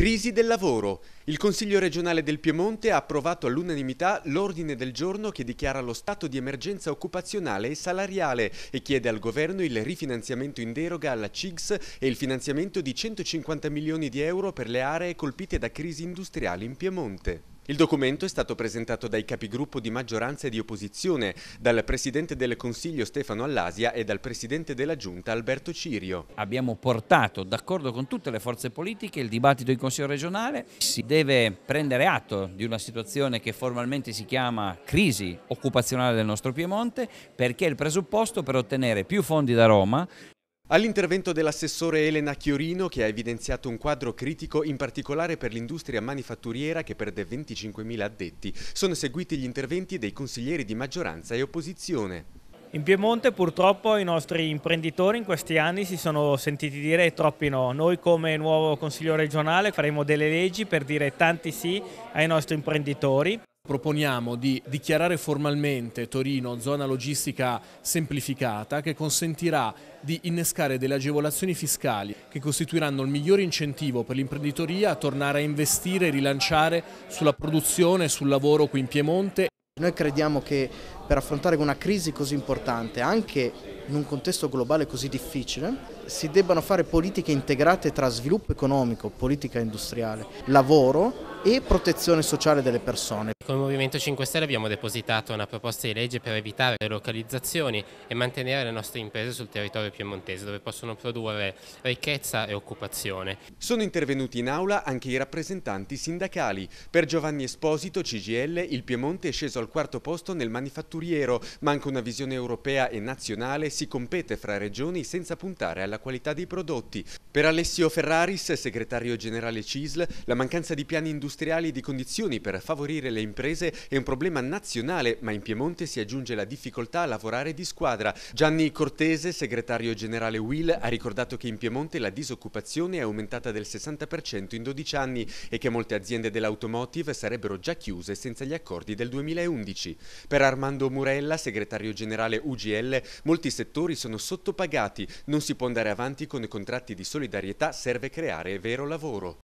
Crisi del lavoro. Il Consiglio regionale del Piemonte ha approvato all'unanimità l'ordine del giorno che dichiara lo stato di emergenza occupazionale e salariale e chiede al governo il rifinanziamento in deroga alla CIGS e il finanziamento di 150 milioni di euro per le aree colpite da crisi industriali in Piemonte. Il documento è stato presentato dai capigruppo di maggioranza e di opposizione, dal Presidente del Consiglio Stefano Allasia e dal Presidente della Giunta Alberto Cirio. Abbiamo portato d'accordo con tutte le forze politiche il dibattito in Consiglio regionale. Si deve prendere atto di una situazione che formalmente si chiama crisi occupazionale del nostro Piemonte perché è il presupposto per ottenere più fondi da Roma All'intervento dell'assessore Elena Chiorino, che ha evidenziato un quadro critico in particolare per l'industria manifatturiera che perde 25.000 addetti, sono seguiti gli interventi dei consiglieri di maggioranza e opposizione. In Piemonte purtroppo i nostri imprenditori in questi anni si sono sentiti dire troppi no. Noi come nuovo consiglio regionale faremo delle leggi per dire tanti sì ai nostri imprenditori proponiamo di dichiarare formalmente Torino zona logistica semplificata che consentirà di innescare delle agevolazioni fiscali che costituiranno il miglior incentivo per l'imprenditoria a tornare a investire e rilanciare sulla produzione e sul lavoro qui in Piemonte. Noi crediamo che per affrontare una crisi così importante, anche in un contesto globale così difficile, si debbano fare politiche integrate tra sviluppo economico, politica industriale, lavoro e protezione sociale delle persone. Con il Movimento 5 Stelle abbiamo depositato una proposta di legge per evitare le localizzazioni e mantenere le nostre imprese sul territorio piemontese dove possono produrre ricchezza e occupazione. Sono intervenuti in aula anche i rappresentanti sindacali. Per Giovanni Esposito, CGL, il Piemonte è sceso al quarto posto nel manifatturiero. Manca una visione europea e nazionale, si compete fra regioni senza puntare alla qualità dei prodotti. Per Alessio Ferraris, segretario generale CISL, la mancanza di piani industriali industriali di condizioni per favorire le imprese è un problema nazionale, ma in Piemonte si aggiunge la difficoltà a lavorare di squadra. Gianni Cortese, segretario generale Will, ha ricordato che in Piemonte la disoccupazione è aumentata del 60% in 12 anni e che molte aziende dell'automotive sarebbero già chiuse senza gli accordi del 2011. Per Armando Murella, segretario generale UGL, molti settori sono sottopagati, non si può andare avanti con contratti di solidarietà, serve creare vero lavoro.